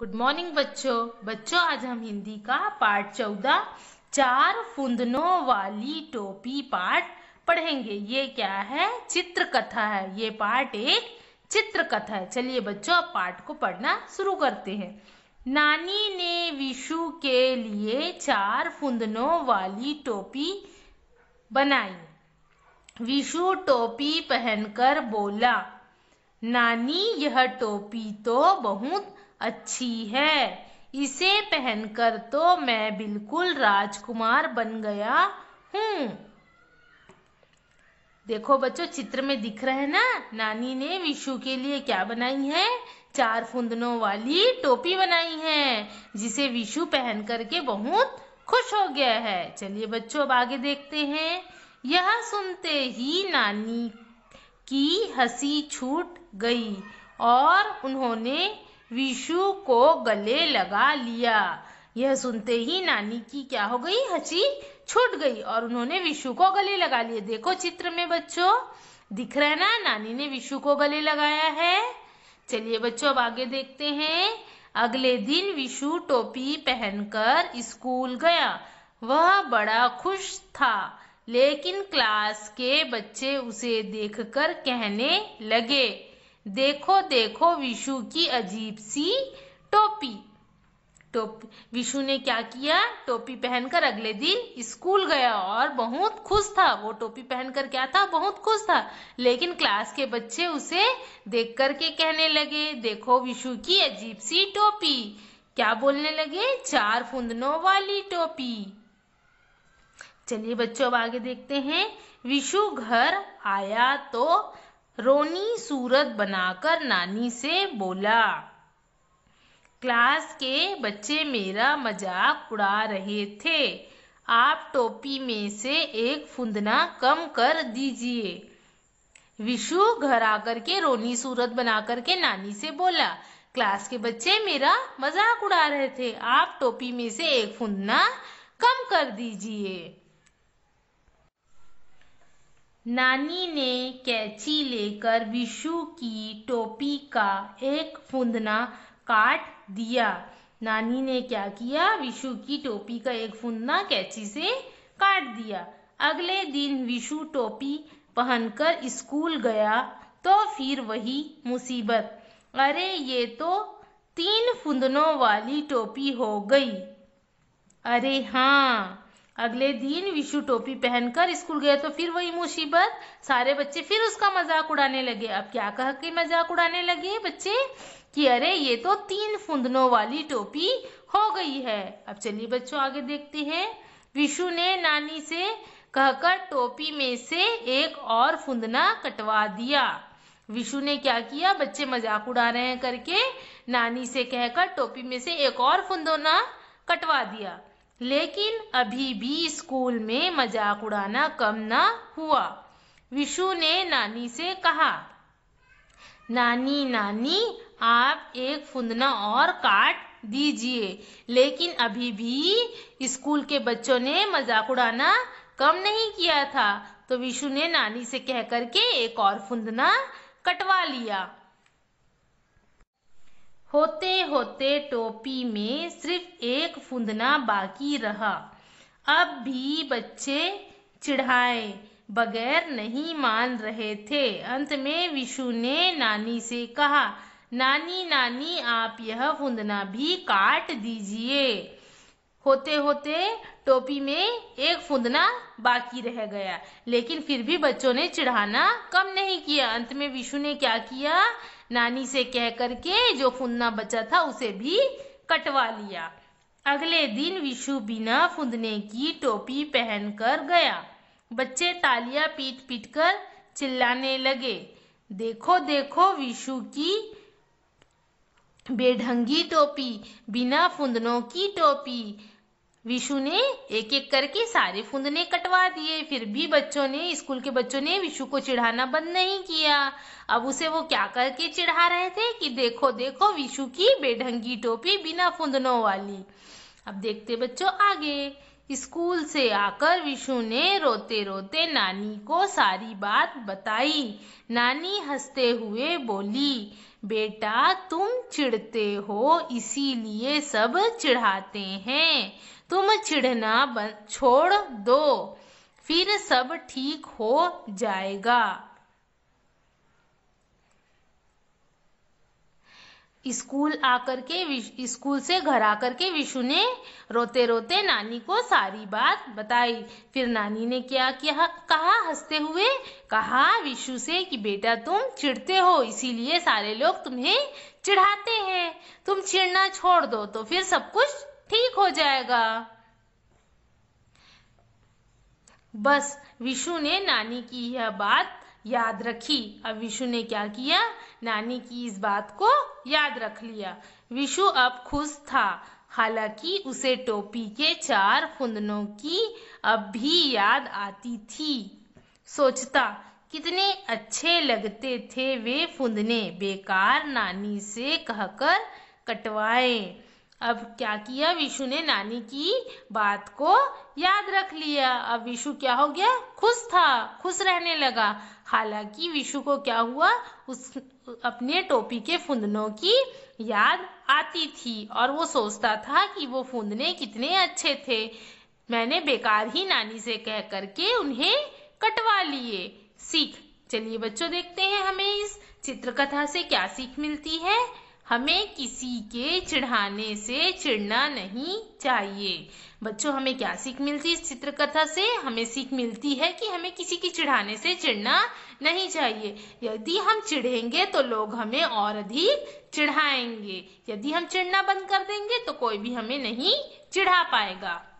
good morning बच्चों बच्चों आज हम हिंदी का पार्ट चौदह चार फुंदनों वाली टोपी पार्ट पढ़ेंगे ये क्या है चित्र कथा है ये पार्ट एक चित्र कथा है चलिए बच्चों अब पार्ट को पढ़ना शुरू करते हैं नानी ने विशु के लिए चार फुंदनों वाली टोपी बनाई विशु टोपी पहनकर बोला नानी यह टोपी तो बहुत अच्छी है इसे पहनकर तो मैं बिल्कुल राजकुमार बन गया हूँ देखो बच्चों चित्र में दिख रहे हैं ना नानी ने विशु के लिए क्या बनाई है चार फुंदनों वाली टोपी बनाई है जिसे विशु पहन करके बहुत खुश हो गया है चलिए बच्चों अब आगे देखते हैं यह सुनते ही नानी की हंसी छूट गई और उन्होंने विशु को गले लगा लिया यह सुनते ही नानी की क्या हो गई हंसी छूट गई और उन्होंने विशु को गले लगा लिए देखो चित्र में बच्चों दिख रहा है ना नानी ने विशु को गले लगाया है चलिए बच्चों अब आगे देखते हैं अगले दिन विशु टोपी पहनकर स्कूल गया वह बड़ा खुश था लेकिन क्लास के बच्चे उसे देखकर कहने लगे देखो देखो विशु की अजीब सी टोपी टोपी विशु ने क्या किया टोपी पहनकर अगले दिन स्कूल गया और बहुत खुश था वो टोपी पहनकर क्या था बहुत खुश था लेकिन क्लास के बच्चे उसे देख करके कहने लगे देखो विशु की अजीब सी टोपी क्या बोलने लगे चार फुंदनों वाली टोपी चलिए बच्चों अब आगे देखते हैं विशु घर आया तो रोनी सूरत बनाकर नानी से बोला क्लास के बच्चे मेरा मजाक उड़ा रहे थे आप टोपी में से एक फुंदना कम कर दीजिए विशु घर आकर के रोनी सूरत बनाकर के नानी से बोला क्लास के बच्चे मेरा मजाक उड़ा रहे थे आप टोपी में से एक फुंदना कम कर दीजिए नानी ने कैची लेकर विशु की टोपी का एक फुंदना काट दिया नानी ने क्या किया विशु की टोपी का एक फुंदना कैची से काट दिया अगले दिन विशु टोपी पहनकर स्कूल गया तो फिर वही मुसीबत अरे ये तो तीन फुंदनों वाली टोपी हो गई अरे हाँ अगले दिन विशु टोपी पहनकर स्कूल गया तो फिर वही मुसीबत सारे बच्चे फिर उसका मजाक उड़ाने लगे अब क्या कह के मजाक उड़ाने लगे बच्चे कि अरे ये तो तीन फुंदनों वाली टोपी हो गई है अब चलिए बच्चों आगे देखते हैं विशु ने नानी से कहकर टोपी में से एक और फुंदना कटवा दिया विशु ने क्या किया बच्चे मजाक उड़ा रहे हैं करके नानी से कहकर टोपी में से एक और फुंदना कटवा दिया लेकिन अभी भी स्कूल में मजाक उड़ाना कम ना हुआ विशु ने नानी से कहा नानी नानी आप एक फुंदना और काट दीजिए लेकिन अभी भी स्कूल के बच्चों ने मजाक उड़ाना कम नहीं किया था तो विशु ने नानी से कह करके एक और फुंदना कटवा लिया होते होते टोपी में सिर्फ एक फुंदना बाकी रहा अब भी बच्चे चिढ़ाए बगैर नहीं मान रहे थे अंत में विशु ने नानी से कहा नानी नानी आप यह फुंदना भी काट दीजिए होते होते टोपी में एक फूंदना बाकी रह गया लेकिन फिर भी बच्चों ने चिढ़ाना कम नहीं किया अंत में विशु ने क्या किया नानी से कह करके जो फूंदना बचा था उसे भी कटवा लिया अगले दिन विशु बिना फूंदने की टोपी पहनकर गया बच्चे तालियां पीट पीट कर चिल्लाने लगे देखो देखो विशु की बेढंगी टोपी बिना फुंदनों की टोपी विशु ने एक एक करके सारे फुंदने कटवा दिए फिर भी बच्चों ने स्कूल के बच्चों ने विशु को चिढ़ाना बंद नहीं किया अब उसे वो क्या करके चिढ़ा रहे थे कि देखो देखो विशु की बेढंगी टोपी बिना फुंदनों वाली अब देखते बच्चों आगे स्कूल से आकर विशु ने रोते रोते नानी को सारी बात बताई नानी हंसते हुए बोली बेटा तुम चिढ़ते हो इसीलिए सब चिढ़ाते हैं तुम चिढ़ना छोड़ दो फिर सब ठीक हो जाएगा स्कूल आकर के स्कूल से घर आकर के विशु ने रोते रोते नानी को सारी बात बताई फिर नानी ने क्या किया कहा हंसते हुए कहा विशु से कि बेटा तुम चिढ़ते हो इसीलिए सारे लोग तुम्हें चिढ़ाते हैं तुम चिढ़ना छोड़ दो तो फिर सब कुछ ठीक हो जाएगा बस विशु ने नानी की यह बात याद रखी अब विशु ने क्या किया नानी की इस बात को याद रख लिया विशु अब खुश था हालांकि उसे टोपी के चार फुंदनों की अब भी याद आती थी सोचता कितने अच्छे लगते थे वे फुंदने बेकार नानी से कहकर कटवाएं अब क्या किया विशु ने नानी की बात को याद रख लिया अब विशु क्या हो गया खुश था खुश रहने लगा हालांकि विशु को क्या हुआ उस अपने टोपी के फुंदनों की याद आती थी और वो सोचता था कि वो फुंदने कितने अच्छे थे मैंने बेकार ही नानी से कह करके उन्हें कटवा लिए सीख चलिए बच्चों देखते हैं हमें इस चित्रकथा से क्या सीख मिलती है हमें किसी के चिढ़ाने से चिढ़ना नहीं चाहिए बच्चों हमें क्या सीख मिलती है इस चित्रकथा से हमें सीख मिलती है कि हमें किसी की चिढ़ाने से चिढ़ना नहीं चाहिए यदि हम चिढ़ेंगे तो लोग हमें और अधिक चिढ़ाएंगे यदि हम चिढ़ना बंद कर देंगे तो कोई भी हमें नहीं चिढ़ा पाएगा